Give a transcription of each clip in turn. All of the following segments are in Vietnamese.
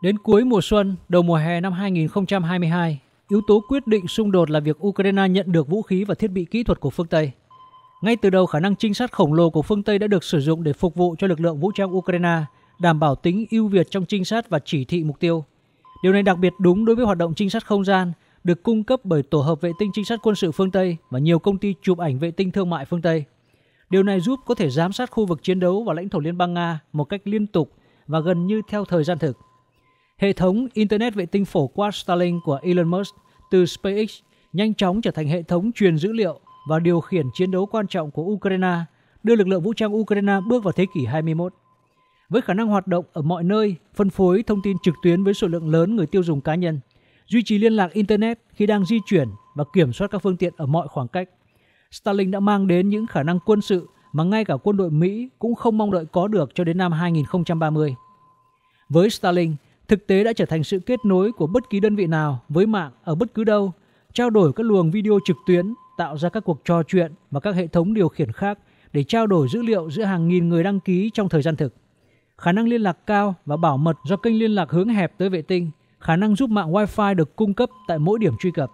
Đến cuối mùa xuân, đầu mùa hè năm 2022, yếu tố quyết định xung đột là việc Ukraine nhận được vũ khí và thiết bị kỹ thuật của phương Tây. Ngay từ đầu, khả năng trinh sát khổng lồ của phương Tây đã được sử dụng để phục vụ cho lực lượng vũ trang Ukraine, đảm bảo tính ưu việt trong trinh sát và chỉ thị mục tiêu. Điều này đặc biệt đúng đối với hoạt động trinh sát không gian, được cung cấp bởi tổ hợp vệ tinh trinh sát quân sự phương Tây và nhiều công ty chụp ảnh vệ tinh thương mại phương Tây. Điều này giúp có thể giám sát khu vực chiến đấu và lãnh thổ Liên bang Nga một cách liên tục và gần như theo thời gian thực. Hệ thống Internet vệ tinh phổ quát Starlink của Elon Musk từ SpaceX nhanh chóng trở thành hệ thống truyền dữ liệu và điều khiển chiến đấu quan trọng của Ukraine, đưa lực lượng vũ trang Ukraine bước vào thế kỷ 21. Với khả năng hoạt động ở mọi nơi, phân phối thông tin trực tuyến với số lượng lớn người tiêu dùng cá nhân, duy trì liên lạc Internet khi đang di chuyển và kiểm soát các phương tiện ở mọi khoảng cách. Starlink đã mang đến những khả năng quân sự mà ngay cả quân đội Mỹ cũng không mong đợi có được cho đến năm 2030. Với Starlink, thực tế đã trở thành sự kết nối của bất kỳ đơn vị nào với mạng ở bất cứ đâu, trao đổi các luồng video trực tuyến, tạo ra các cuộc trò chuyện và các hệ thống điều khiển khác để trao đổi dữ liệu giữa hàng nghìn người đăng ký trong thời gian thực. Khả năng liên lạc cao và bảo mật do kênh liên lạc hướng hẹp tới vệ tinh, khả năng giúp mạng Wi-Fi được cung cấp tại mỗi điểm truy cập.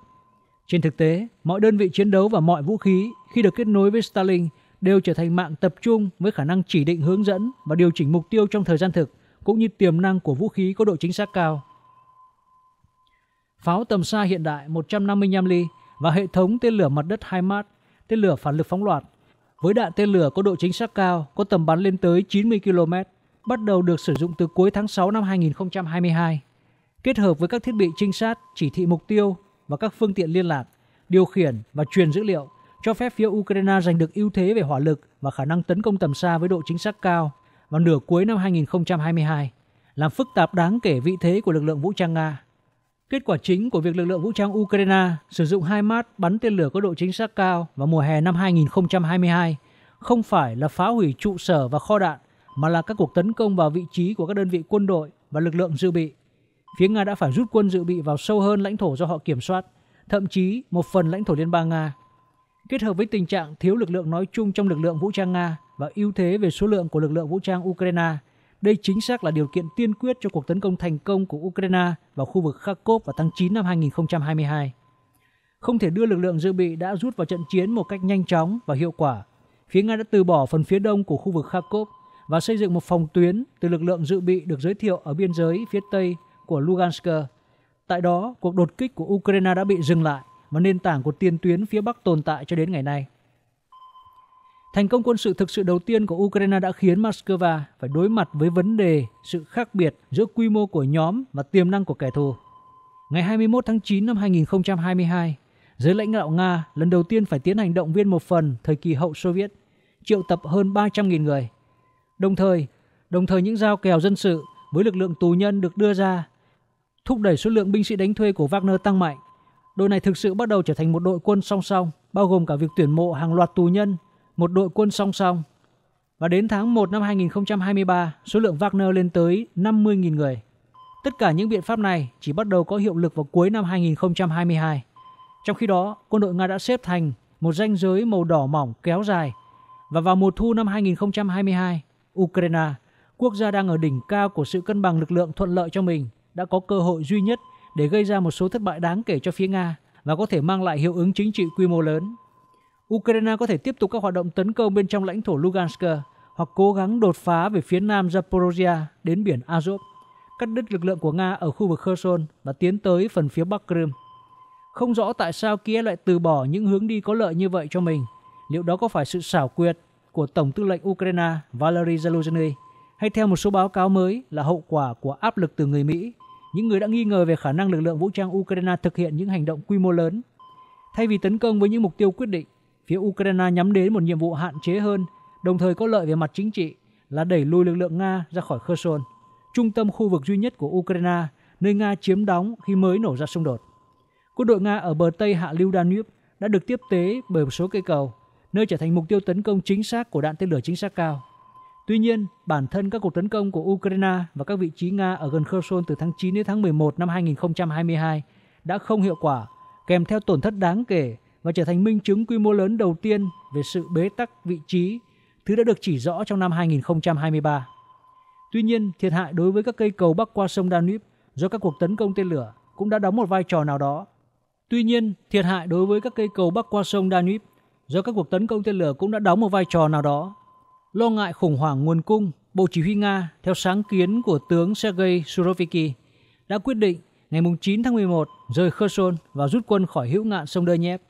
Trên thực tế, mọi đơn vị chiến đấu và mọi vũ khí khi được kết nối với Starlink đều trở thành mạng tập trung với khả năng chỉ định hướng dẫn và điều chỉnh mục tiêu trong thời gian thực – cũng như tiềm năng của vũ khí có độ chính xác cao. Pháo tầm xa hiện đại 155 ly và hệ thống tên lửa mặt đất HIMARS, tên lửa phản lực phóng loạt, với đạn tên lửa có độ chính xác cao, có tầm bắn lên tới 90 km, bắt đầu được sử dụng từ cuối tháng 6 năm 2022. Kết hợp với các thiết bị trinh sát, chỉ thị mục tiêu và các phương tiện liên lạc, điều khiển và truyền dữ liệu, cho phép phía Ukraine giành được ưu thế về hỏa lực và khả năng tấn công tầm xa với độ chính xác cao vào nửa cuối năm 2022, làm phức tạp đáng kể vị thế của lực lượng vũ trang Nga. Kết quả chính của việc lực lượng vũ trang Ukraine sử dụng hai mát bắn tên lửa có độ chính xác cao vào mùa hè năm 2022 không phải là phá hủy trụ sở và kho đạn mà là các cuộc tấn công vào vị trí của các đơn vị quân đội và lực lượng dự bị. Phía Nga đã phải rút quân dự bị vào sâu hơn lãnh thổ do họ kiểm soát, thậm chí một phần lãnh thổ Liên bang Nga. Kết hợp với tình trạng thiếu lực lượng nói chung trong lực lượng vũ trang Nga, và ưu thế về số lượng của lực lượng vũ trang Ukraine. Đây chính xác là điều kiện tiên quyết cho cuộc tấn công thành công của Ukraine vào khu vực Kharkov vào tháng 9 năm 2022. Không thể đưa lực lượng dự bị đã rút vào trận chiến một cách nhanh chóng và hiệu quả. Phía Nga đã từ bỏ phần phía đông của khu vực Kharkov và xây dựng một phòng tuyến từ lực lượng dự bị được giới thiệu ở biên giới phía tây của Lugansk. Tại đó, cuộc đột kích của Ukraine đã bị dừng lại và nền tảng của tiền tuyến phía Bắc tồn tại cho đến ngày nay. Thành công quân sự thực sự đầu tiên của Ukraine đã khiến Moscow phải đối mặt với vấn đề sự khác biệt giữa quy mô của nhóm và tiềm năng của kẻ thù. Ngày 21 tháng 9 năm 2022, giới lãnh đạo Nga lần đầu tiên phải tiến hành động viên một phần thời kỳ hậu Xô Viết, triệu tập hơn 300.000 người. Đồng thời, đồng thời những giao kèo dân sự với lực lượng tù nhân được đưa ra, thúc đẩy số lượng binh sĩ đánh thuê của Wagner tăng mạnh. Đội này thực sự bắt đầu trở thành một đội quân song song, bao gồm cả việc tuyển mộ hàng loạt tù nhân một đội quân song song. Và đến tháng 1 năm 2023, số lượng Wagner lên tới 50.000 người. Tất cả những biện pháp này chỉ bắt đầu có hiệu lực vào cuối năm 2022. Trong khi đó, quân đội Nga đã xếp thành một ranh giới màu đỏ mỏng kéo dài. Và vào mùa thu năm 2022, Ukraine, quốc gia đang ở đỉnh cao của sự cân bằng lực lượng thuận lợi cho mình, đã có cơ hội duy nhất để gây ra một số thất bại đáng kể cho phía Nga và có thể mang lại hiệu ứng chính trị quy mô lớn. Ukraine có thể tiếp tục các hoạt động tấn công bên trong lãnh thổ Lugansk hoặc cố gắng đột phá về phía nam Zaporozhia đến biển Azov, cắt đứt lực lượng của Nga ở khu vực Kherson và tiến tới phần phía bắc Crimea. Không rõ tại sao Kiev lại từ bỏ những hướng đi có lợi như vậy cho mình. Liệu đó có phải sự xảo quyệt của Tổng tư lệnh Ukraine Valery Zelensky hay theo một số báo cáo mới là hậu quả của áp lực từ người Mỹ, những người đã nghi ngờ về khả năng lực lượng vũ trang Ukraine thực hiện những hành động quy mô lớn. Thay vì tấn công với những mục tiêu quyết định, Phía Ukraine nhắm đến một nhiệm vụ hạn chế hơn, đồng thời có lợi về mặt chính trị là đẩy lùi lực lượng Nga ra khỏi Kherson, trung tâm khu vực duy nhất của Ukraine, nơi Nga chiếm đóng khi mới nổ ra xung đột. Quân đội Nga ở bờ Tây hạ lưu Danube đã được tiếp tế bởi một số cây cầu, nơi trở thành mục tiêu tấn công chính xác của đạn tên lửa chính xác cao. Tuy nhiên, bản thân các cuộc tấn công của Ukraine và các vị trí Nga ở gần Kherson từ tháng 9 đến tháng 11 năm 2022 đã không hiệu quả, kèm theo tổn thất đáng kể và trở thành minh chứng quy mô lớn đầu tiên về sự bế tắc vị trí, thứ đã được chỉ rõ trong năm 2023. Tuy nhiên, thiệt hại đối với các cây cầu bắc qua sông Danube do các cuộc tấn công tên lửa cũng đã đóng một vai trò nào đó. Tuy nhiên, thiệt hại đối với các cây cầu bắc qua sông Danube do các cuộc tấn công tên lửa cũng đã đóng một vai trò nào đó. Lo ngại khủng hoảng nguồn cung, Bộ Chỉ huy Nga theo sáng kiến của tướng Sergei Suroviki đã quyết định ngày 9 tháng 11 rời Kherson và rút quân khỏi hữu ngạn sông Donetsk.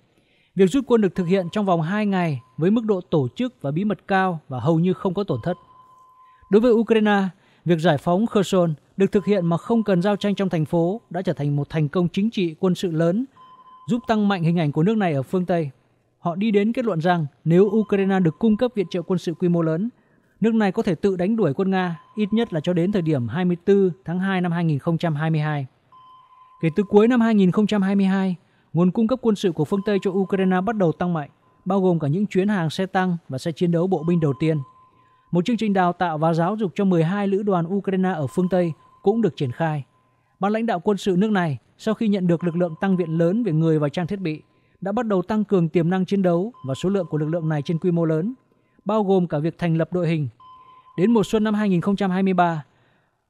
Việc rút quân được thực hiện trong vòng 2 ngày với mức độ tổ chức và bí mật cao và hầu như không có tổn thất. Đối với Ukraine, việc giải phóng Kherson được thực hiện mà không cần giao tranh trong thành phố đã trở thành một thành công chính trị quân sự lớn, giúp tăng mạnh hình ảnh của nước này ở phương Tây. Họ đi đến kết luận rằng nếu Ukraine được cung cấp viện trợ quân sự quy mô lớn, nước này có thể tự đánh đuổi quân Nga ít nhất là cho đến thời điểm 24 tháng 2 năm 2022. Kể từ cuối năm 2022, Nguồn cung cấp quân sự của phương Tây cho Ukraine bắt đầu tăng mạnh, bao gồm cả những chuyến hàng xe tăng và xe chiến đấu bộ binh đầu tiên. Một chương trình đào tạo và giáo dục cho 12 lữ đoàn Ukraine ở phương Tây cũng được triển khai. Ban lãnh đạo quân sự nước này, sau khi nhận được lực lượng tăng viện lớn về người và trang thiết bị, đã bắt đầu tăng cường tiềm năng chiến đấu và số lượng của lực lượng này trên quy mô lớn, bao gồm cả việc thành lập đội hình. Đến mùa xuân năm 2023,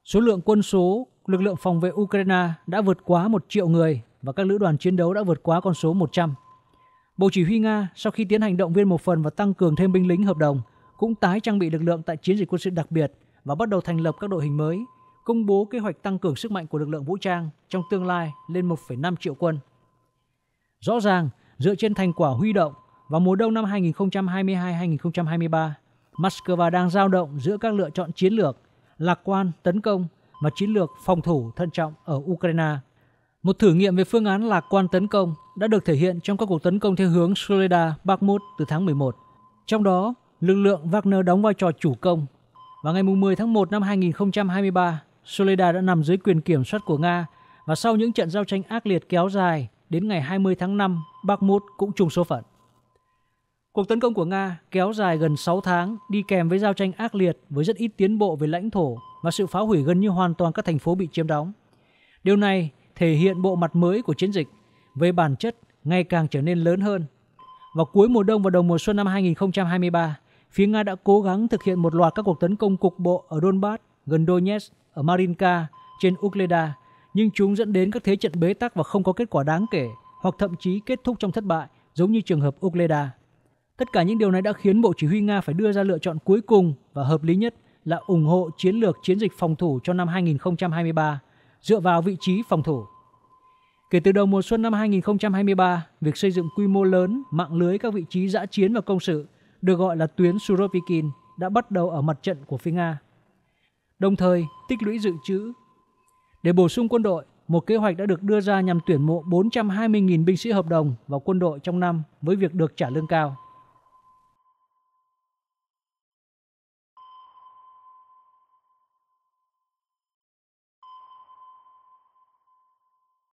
số lượng quân số lực lượng phòng vệ Ukraine đã vượt quá một triệu người và các lữ đoàn chiến đấu đã vượt quá con số 100. Bộ chỉ huy Nga sau khi tiến hành động viên một phần và tăng cường thêm binh lính hợp đồng cũng tái trang bị lực lượng tại chiến dịch quân sự đặc biệt và bắt đầu thành lập các đội hình mới, công bố kế hoạch tăng cường sức mạnh của lực lượng vũ trang trong tương lai lên 1,5 triệu quân. Rõ ràng, dựa trên thành quả huy động vào mùa đông năm 2022-2023, Moscow đang giao động giữa các lựa chọn chiến lược lạc quan tấn công và chiến lược phòng thủ thận trọng ở Ukraine. Một thử nghiệm về phương án lạc quan tấn công đã được thể hiện trong các cuộc tấn công theo hướng Soledad, Bakhmut từ tháng 11. Trong đó, lực lượng Wagner đóng vai trò chủ công. Vào ngày 10 tháng 1 năm 2023, Soledad đã nằm dưới quyền kiểm soát của Nga và sau những trận giao tranh ác liệt kéo dài, đến ngày 20 tháng 5, Bakhmut cũng chung số phận. Cuộc tấn công của Nga kéo dài gần 6 tháng, đi kèm với giao tranh ác liệt với rất ít tiến bộ về lãnh thổ và sự phá hủy gần như hoàn toàn các thành phố bị chiếm đóng. Điều này thể hiện bộ mặt mới của chiến dịch về bản chất ngày càng trở nên lớn hơn. Vào cuối mùa đông và đầu mùa xuân năm 2023, phía Nga đã cố gắng thực hiện một loạt các cuộc tấn công cục bộ ở Donbass, gần Donetsk, ở Marinka, trên Ukleda, nhưng chúng dẫn đến các thế trận bế tắc và không có kết quả đáng kể hoặc thậm chí kết thúc trong thất bại, giống như trường hợp Ukleda. Tất cả những điều này đã khiến Bộ Chỉ huy Nga phải đưa ra lựa chọn cuối cùng và hợp lý nhất là ủng hộ chiến lược chiến dịch phòng thủ cho năm 2023 dựa vào vị trí phòng thủ. Kể từ đầu mùa xuân năm 2023, việc xây dựng quy mô lớn, mạng lưới các vị trí giã chiến và công sự được gọi là tuyến Surovikin đã bắt đầu ở mặt trận của phía Nga. Đồng thời, tích lũy dự trữ. Để bổ sung quân đội, một kế hoạch đã được đưa ra nhằm tuyển mộ 420.000 binh sĩ hợp đồng vào quân đội trong năm với việc được trả lương cao.